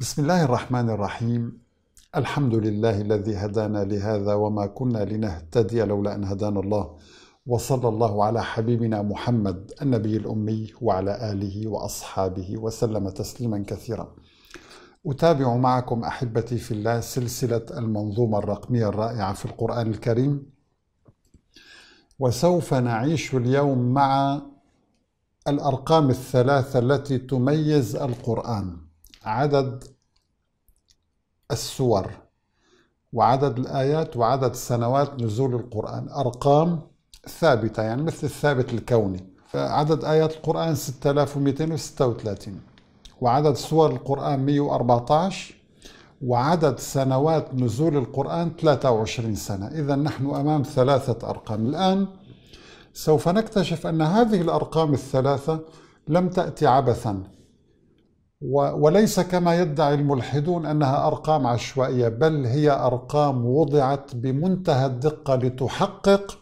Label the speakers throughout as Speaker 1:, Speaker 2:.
Speaker 1: بسم الله الرحمن الرحيم الحمد لله الذي هدانا لهذا وما كنا لنهتدي لولا ان هدانا الله وصلى الله على حبيبنا محمد النبي الامي وعلى اله واصحابه وسلم تسليما كثيرا. اتابع معكم احبتي في الله سلسله المنظومه الرقميه الرائعه في القران الكريم وسوف نعيش اليوم مع الارقام الثلاثه التي تميز القران. عدد السور وعدد الآيات وعدد سنوات نزول القرآن أرقام ثابتة يعني مثل الثابت الكوني فعدد آيات القرآن 6236 وعدد سور القرآن 114 وعدد سنوات نزول القرآن 23 سنة إذا نحن أمام ثلاثة أرقام الآن سوف نكتشف أن هذه الأرقام الثلاثة لم تأتي عبثا وليس كما يدعي الملحدون انها ارقام عشوائيه بل هي ارقام وضعت بمنتهى الدقه لتحقق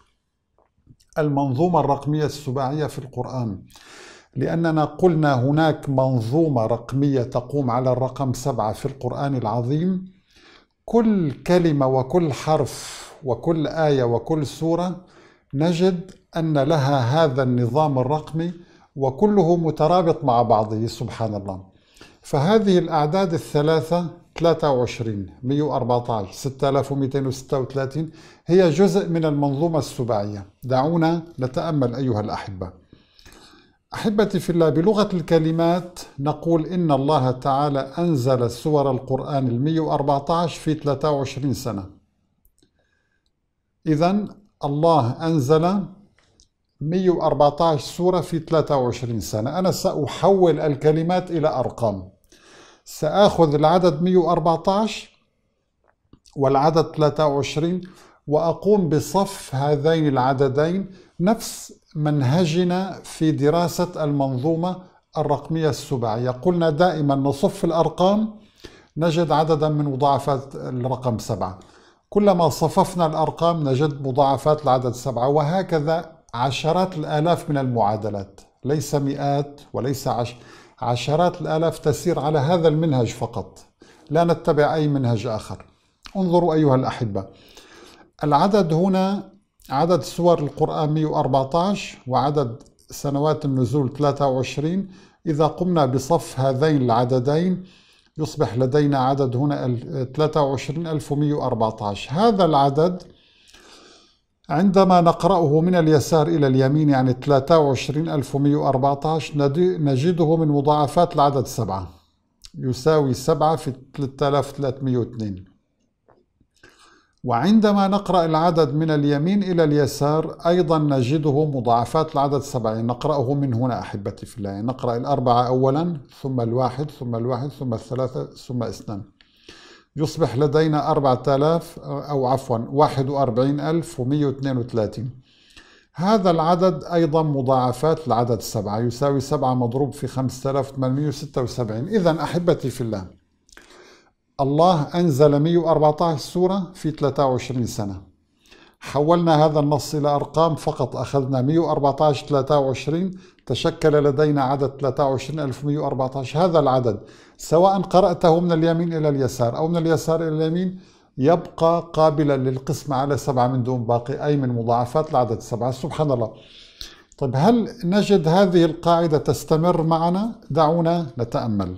Speaker 1: المنظومه الرقميه السباعيه في القران لاننا قلنا هناك منظومه رقميه تقوم على الرقم سبعه في القران العظيم كل كلمه وكل حرف وكل ايه وكل سوره نجد ان لها هذا النظام الرقمي وكله مترابط مع بعضه سبحان الله فهذه الأعداد الثلاثة 23 114 6236 هي جزء من المنظومة السباعية دعونا نتأمل أيها الأحبة أحبتي في الله بلغة الكلمات نقول إن الله تعالى أنزل سور القرآن ال 114 في 23 سنة إذا الله أنزل 114 سورة في 23 سنة أنا سأحول الكلمات إلى أرقام سآخذ العدد 114 والعدد 23 وأقوم بصف هذين العددين نفس منهجنا في دراسة المنظومة الرقمية السبعية قلنا دائما نصف الأرقام نجد عددا من مضاعفات الرقم سبعة كلما صففنا الأرقام نجد مضاعفات العدد سبعة وهكذا عشرات الآلاف من المعادلات ليس مئات وليس عشر عشرات الآلاف تسير على هذا المنهج فقط لا نتبع أي منهج آخر انظروا أيها الأحبة العدد هنا عدد سور القرآن 114 وعدد سنوات النزول 23 إذا قمنا بصف هذين العددين يصبح لدينا عدد هنا 23114 هذا العدد عندما نقرأه من اليسار إلى اليمين يعني 23114 نجده من مضاعفات العدد سبعة يساوي سبعة في 3302 وعندما نقرأ العدد من اليمين إلى اليسار أيضا نجده مضاعفات العدد سبعة يعني نقرأه من هنا أحبتي في الله يعني نقرأ الأربعة أولا ثم الواحد ثم الواحد ثم الثلاثة ثم اثنان يصبح لدينا 4000 أو عفوا 41132 هذا العدد أيضا مضاعفات العدد السبعة يساوي 7 مضروب في 5876 إذا أحبتي في الله الله أنزل 114 سورة في 23 سنة حولنا هذا النص إلى أرقام فقط أخذنا 114 23 تشكل لدينا عدد 23114 هذا العدد سواء قرأته من اليمين إلى اليسار أو من اليسار إلى اليمين يبقى قابلا للقسمة على سبعة من دون باقي أي من مضاعفات العدد سبعة سبحان الله طيب هل نجد هذه القاعدة تستمر معنا؟ دعونا نتأمل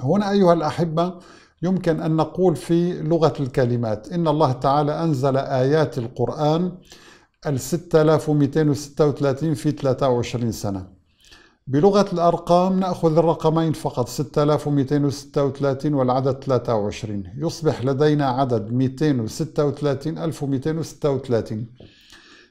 Speaker 1: هنا أيها الأحبة يمكن أن نقول في لغة الكلمات إن الله تعالى أنزل آيات القرآن ال 6236 في 23 سنة بلغة الأرقام نأخذ الرقمين فقط 6236 والعدد 23 يصبح لدينا عدد 236 1236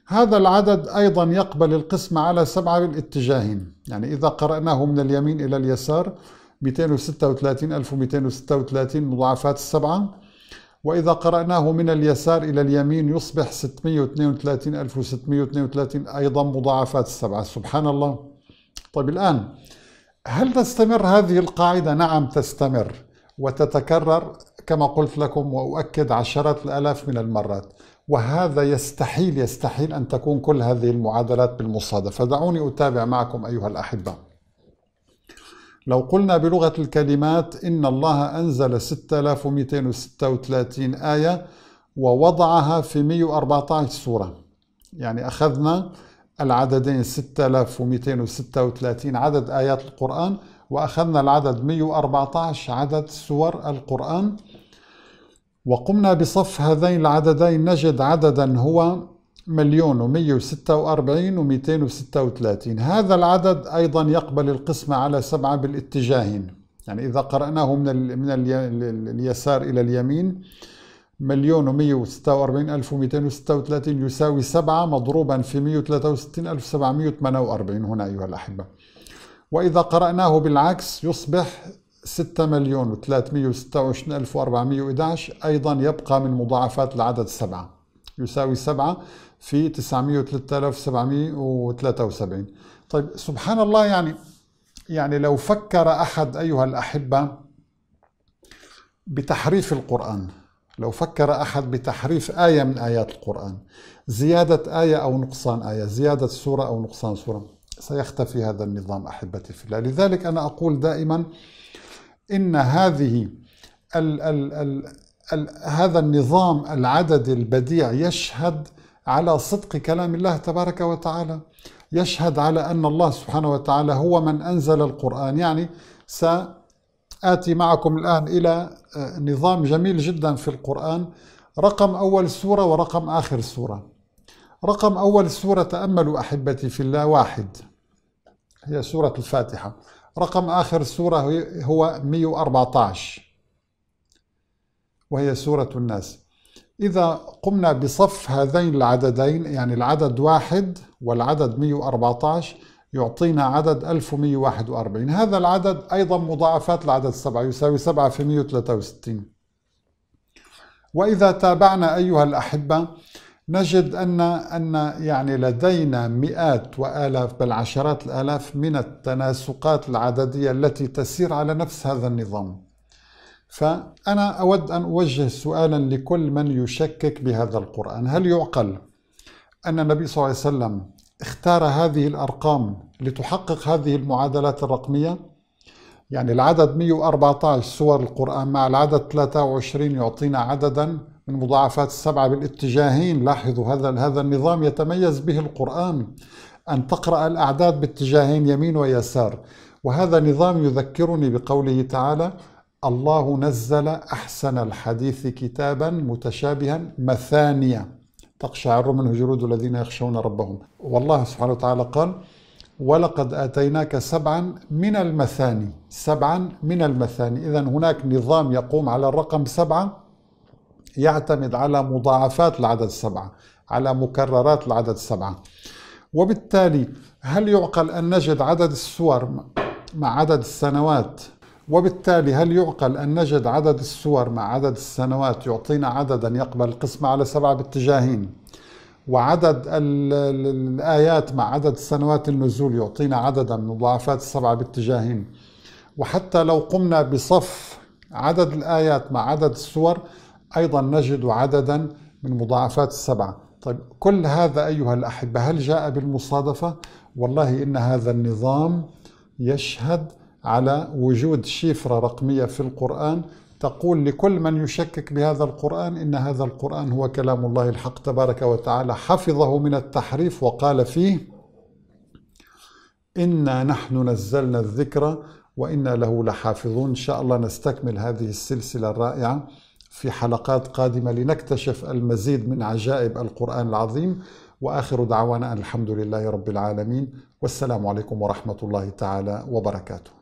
Speaker 1: هذا العدد أيضا يقبل القسمة على سبعة بالاتجاهين يعني إذا قرأناه من اليمين إلى اليسار 236 1236 مضاعفات السبعة وإذا قرأناه من اليسار إلى اليمين يصبح 632 أيضا مضاعفات السبعة سبحان الله طيب الآن هل تستمر هذه القاعدة؟ نعم تستمر وتتكرر كما قلت لكم وأؤكد عشرات الآلاف من المرات وهذا يستحيل يستحيل أن تكون كل هذه المعادلات بالمصادفة دعوني أتابع معكم أيها الأحبة لو قلنا بلغة الكلمات إن الله أنزل 6236 آية ووضعها في 114 سورة يعني أخذنا العددين 6236 عدد آيات القرآن وأخذنا العدد 114 عدد سور القرآن وقمنا بصف هذين العددين نجد عددا هو مليون و146 و236 هذا العدد ايضا يقبل القسمه على سبعه بالاتجاهين يعني اذا قراناه من الـ من الـ اليسار الى اليمين مليون و146 و236 يساوي سبعه مضروبا في 163748 هنا ايها الاحبه واذا قراناه بالعكس يصبح 6 مليون و326411 ايضا يبقى من مضاعفات العدد سبعه يساوي 7 في 903773 طيب سبحان الله يعني يعني لو فكر أحد أيها الأحبة بتحريف القرآن لو فكر أحد بتحريف آية من آيات القرآن زيادة آية أو نقصان آية زيادة سورة أو نقصان سورة سيختفي هذا النظام أحبتي في الله لذلك أنا أقول دائما إن هذه ال ال ال هذا النظام العددي البديع يشهد على صدق كلام الله تبارك وتعالى يشهد على أن الله سبحانه وتعالى هو من أنزل القرآن يعني سآتي معكم الآن إلى آه، نظام جميل جدا في القرآن رقم أول سورة ورقم آخر سورة رقم أول سورة تأملوا أحبتي في الله واحد هي سورة الفاتحة رقم آخر سورة هو 114 وهي سورة الناس إذا قمنا بصف هذين العددين يعني العدد واحد والعدد 114 يعطينا عدد 1141 هذا العدد أيضا مضاعفات العدد 7 يساوي 7 في 163 وإذا تابعنا أيها الأحبة نجد أن أن يعني لدينا مئات وآلاف بل عشرات الآلاف من التناسقات العددية التي تسير على نفس هذا النظام فأنا أود أن أوجه سؤالا لكل من يشكك بهذا القرآن هل يعقل أن النبي صلى الله عليه وسلم اختار هذه الأرقام لتحقق هذه المعادلات الرقمية يعني العدد 114 سور القرآن مع العدد 23 يعطينا عددا من مضاعفات السبعة بالاتجاهين لاحظوا هذا هذا النظام يتميز به القرآن أن تقرأ الأعداد باتجاهين يمين ويسار وهذا نظام يذكرني بقوله تعالى الله نزل أحسن الحديث كتابا متشابها مثانية تقشعر منه جلود الذين يخشون ربهم والله سبحانه وتعالى قال ولقد آتيناك سبعا من المثاني سبعا من المثاني إذا هناك نظام يقوم على الرقم سبعة يعتمد على مضاعفات العدد سبعة على مكررات العدد سبعة وبالتالي هل يعقل أن نجد عدد السور مع عدد السنوات وبالتالي هل يعقل أن نجد عدد السور مع عدد السنوات يعطينا عددا يقبل القسمة على سبعة باتجاهين وعدد الآيات مع عدد سنوات النزول يعطينا عددا من مضاعفات السبعة باتجاهين وحتى لو قمنا بصف عدد الآيات مع عدد السور أيضا نجد عددا من مضاعفات السبعة طيب كل هذا أيها الأحبة هل جاء بالمصادفة؟ والله إن هذا النظام يشهد على وجود شفرة رقمية في القرآن تقول لكل من يشكك بهذا القرآن إن هذا القرآن هو كلام الله الحق تبارك وتعالى حفظه من التحريف وقال فيه إنا نحن نزلنا الذكر وإنا له لحافظون إن شاء الله نستكمل هذه السلسلة الرائعة في حلقات قادمة لنكتشف المزيد من عجائب القرآن العظيم وآخر دعوانا الحمد لله رب العالمين والسلام عليكم ورحمة الله تعالى وبركاته